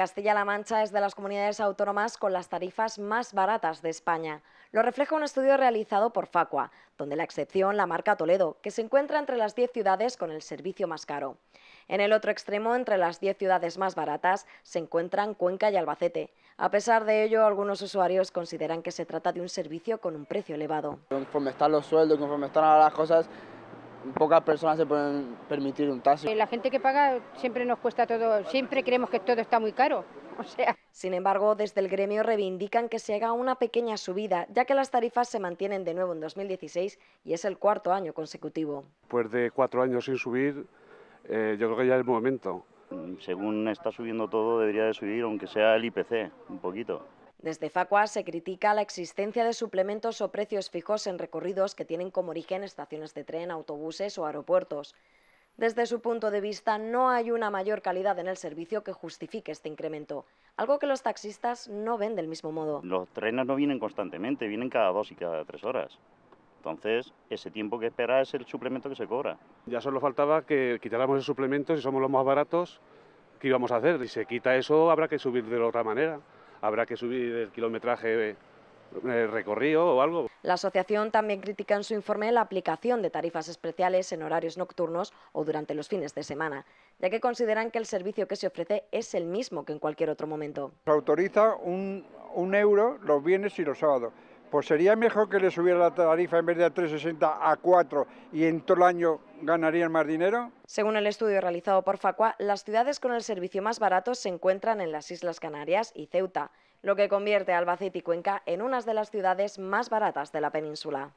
Castilla-La Mancha es de las comunidades autónomas con las tarifas más baratas de España. Lo refleja un estudio realizado por Facua, donde la excepción la marca Toledo, que se encuentra entre las 10 ciudades con el servicio más caro. En el otro extremo, entre las 10 ciudades más baratas, se encuentran Cuenca y Albacete. A pesar de ello, algunos usuarios consideran que se trata de un servicio con un precio elevado. Conforme los sueldos, conforme las cosas, pocas personas se pueden permitir un taxi. Eh, la gente que paga siempre nos cuesta todo, siempre creemos que todo está muy caro. O sea. Sin embargo, desde el gremio reivindican que se haga una pequeña subida, ya que las tarifas se mantienen de nuevo en 2016 y es el cuarto año consecutivo. Después pues de cuatro años sin subir, eh, yo creo que ya es el momento. Mm, según está subiendo todo, debería de subir, aunque sea el IPC, un poquito. Desde Facua se critica la existencia de suplementos o precios fijos en recorridos que tienen como origen estaciones de tren, autobuses o aeropuertos. Desde su punto de vista, no hay una mayor calidad en el servicio que justifique este incremento, algo que los taxistas no ven del mismo modo. Los trenes no vienen constantemente, vienen cada dos y cada tres horas. Entonces, ese tiempo que espera es el suplemento que se cobra. Ya solo faltaba que quitáramos el suplemento, si somos los más baratos, ¿qué íbamos a hacer? Si se quita eso, habrá que subir de otra manera habrá que subir el kilometraje eh, eh, recorrido o algo. La asociación también critica en su informe la aplicación de tarifas especiales en horarios nocturnos o durante los fines de semana, ya que consideran que el servicio que se ofrece es el mismo que en cualquier otro momento. Se autoriza un, euro los viernes y los sábados pues sería mejor que le subiera la tarifa en vez de a 3,60 a 4 y en todo el año ganarían más dinero? Según el estudio realizado por Facua, las ciudades con el servicio más barato se encuentran en las Islas Canarias y Ceuta, lo que convierte a Albacete y Cuenca en unas de las ciudades más baratas de la península.